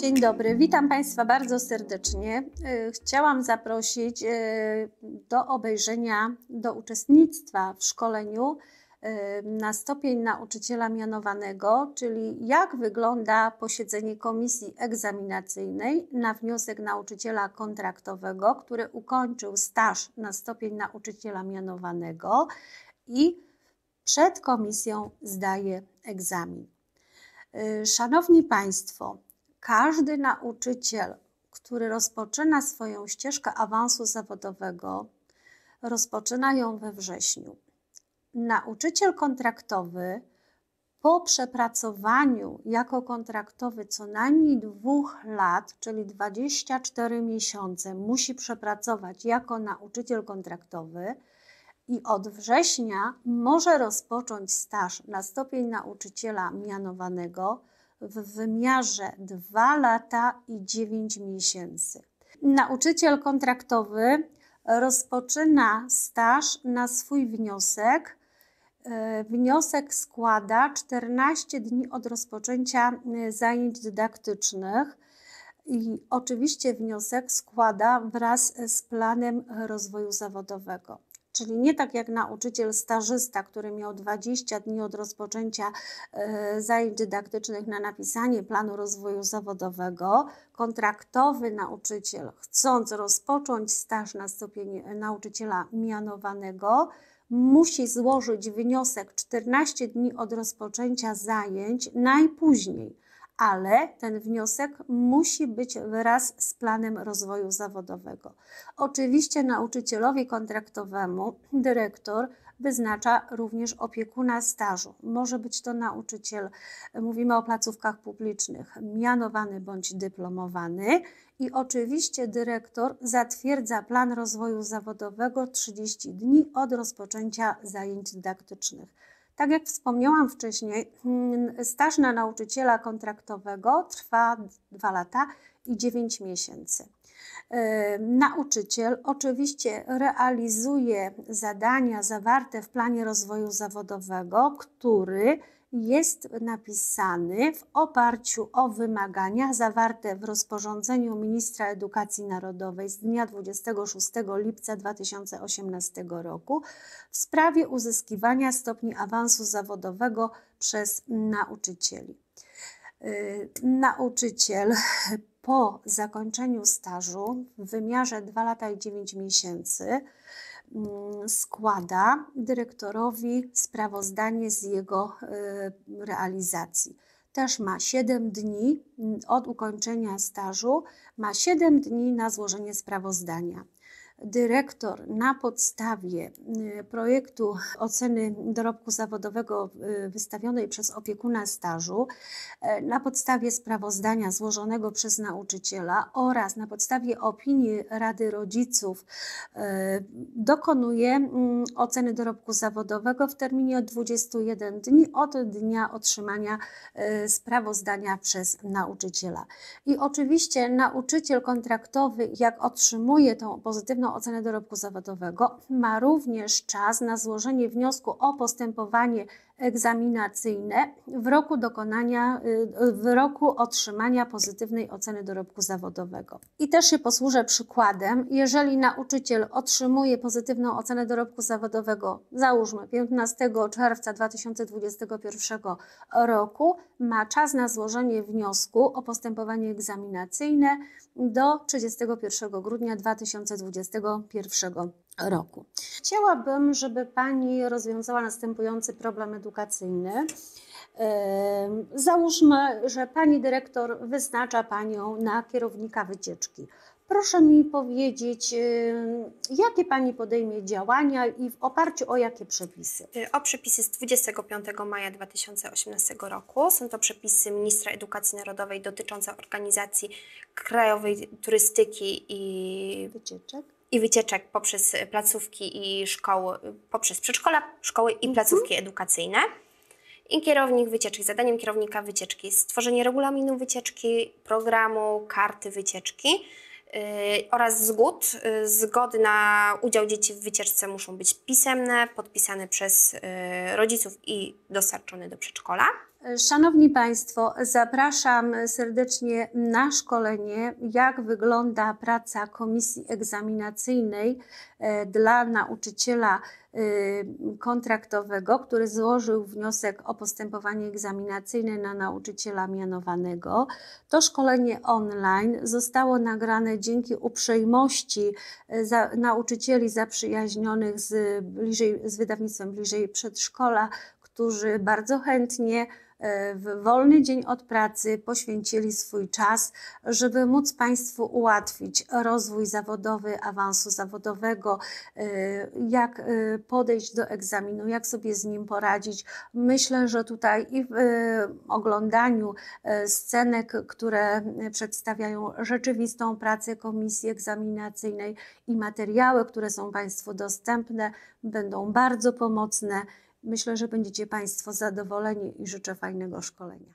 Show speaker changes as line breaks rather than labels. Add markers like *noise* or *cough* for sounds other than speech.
Dzień dobry, witam Państwa bardzo serdecznie. Y, chciałam zaprosić y, do obejrzenia, do uczestnictwa w szkoleniu y, na stopień nauczyciela mianowanego, czyli jak wygląda posiedzenie komisji egzaminacyjnej na wniosek nauczyciela kontraktowego, który ukończył staż na stopień nauczyciela mianowanego i przed komisją zdaje egzamin. Szanowni Państwo, każdy nauczyciel, który rozpoczyna swoją ścieżkę awansu zawodowego, rozpoczyna ją we wrześniu. Nauczyciel kontraktowy po przepracowaniu jako kontraktowy co najmniej dwóch lat, czyli 24 miesiące, musi przepracować jako nauczyciel kontraktowy i od września może rozpocząć staż na stopień nauczyciela mianowanego w wymiarze 2 lata i 9 miesięcy. Nauczyciel kontraktowy rozpoczyna staż na swój wniosek. E, wniosek składa 14 dni od rozpoczęcia e, zajęć dydaktycznych i oczywiście wniosek składa wraz z planem rozwoju zawodowego czyli nie tak jak nauczyciel stażysta, który miał 20 dni od rozpoczęcia e, zajęć dydaktycznych na napisanie planu rozwoju zawodowego, kontraktowy nauczyciel, chcąc rozpocząć staż na stopień e, nauczyciela mianowanego, musi złożyć wniosek 14 dni od rozpoczęcia zajęć najpóźniej ale ten wniosek musi być wraz z planem rozwoju zawodowego. Oczywiście nauczycielowi kontraktowemu dyrektor wyznacza również opiekuna stażu. Może być to nauczyciel, mówimy o placówkach publicznych, mianowany bądź dyplomowany. I oczywiście dyrektor zatwierdza plan rozwoju zawodowego 30 dni od rozpoczęcia zajęć dydaktycznych. Tak jak wspomniałam wcześniej, hmm, staż na nauczyciela kontraktowego trwa 2 lata i 9 miesięcy. Nauczyciel oczywiście realizuje zadania zawarte w planie rozwoju zawodowego, który jest napisany w oparciu o wymagania zawarte w rozporządzeniu ministra edukacji narodowej z dnia 26 lipca 2018 roku w sprawie uzyskiwania stopni awansu zawodowego przez nauczycieli. Y, nauczyciel *laughs* po zakończeniu stażu w wymiarze 2 lata i 9 miesięcy mm, składa dyrektorowi sprawozdanie z jego y, realizacji. Też ma 7 dni mm, od ukończenia stażu, ma 7 dni na złożenie sprawozdania dyrektor na podstawie y, projektu oceny dorobku zawodowego y, wystawionej przez opiekuna stażu, y, na podstawie sprawozdania złożonego przez nauczyciela oraz na podstawie opinii Rady Rodziców dokonuje mm, oceny dorobku zawodowego w terminie od 21 dni od dnia otrzymania sprawozdania przez nauczyciela. I oczywiście nauczyciel kontraktowy, jak otrzymuje tą pozytywną pełną ocenę dorobku zawodowego, ma również czas na złożenie wniosku o postępowanie egzaminacyjne w roku dokonania, y, w roku otrzymania pozytywnej oceny dorobku zawodowego. I też się posłużę przykładem. Jeżeli nauczyciel otrzymuje pozytywną ocenę dorobku zawodowego, załóżmy 15 czerwca 2021 roku, ma czas na złożenie wniosku o postępowanie egzaminacyjne do 31 grudnia 2021 roku roku. Chciałabym, żeby Pani rozwiązała następujący problem edukacyjny. Załóżmy, że Pani dyrektor wyznacza Panią na kierownika wycieczki. Proszę mi powiedzieć, jakie Pani podejmie działania i w oparciu o jakie przepisy?
Y, o przepisy z 25 maja 2018 roku. Są to przepisy Ministra Edukacji Narodowej dotyczące organizacji krajowej turystyki i wycieczek i wycieczek poprzez e, placówki i szkoły, e, poprzez przedszkola, szkoły i mhm. placówki mhm. edukacyjne. I kierownik wycieczki, zadaniem kierownika wycieczki jest stworzenie regulaminu wycieczki, programu, karty wycieczki Y, oraz zgód. Y, zgody na udział dzieci w wycieczce muszą być pisemne, podpisane przez y, rodziców i dostarczone do przedszkola. Szanowni
Państwo, zapraszam serdecznie na szkolenie, jak wygląda praca komisji egzaminacyjnej dla nauczyciela Y, kontraktowego, który złożył wniosek o postępowanie egzaminacyjne na nauczyciela mianowanego. To szkolenie online zostało nagrane dzięki uprzejmości y, za, nauczycieli zaprzyjaźnionych z, bliżej, z wydawnictwem bliżej przedszkola, którzy bardzo chętnie w wolny dzień od pracy poświęcili swój czas, żeby móc Państwu ułatwić rozwój zawodowy, awansu zawodowego, y, jak y, podejść do egzaminu, jak sobie z nim poradzić. Myślę, że tutaj i w y, oglądaniu scenek, które przedstawiają rzeczywistą pracę komisji egzaminacyjnej i materiały, które są Państwu dostępne, będą bardzo pomocne. Myślę, że będziecie Państwo zadowoleni i życzę fajnego szkolenia.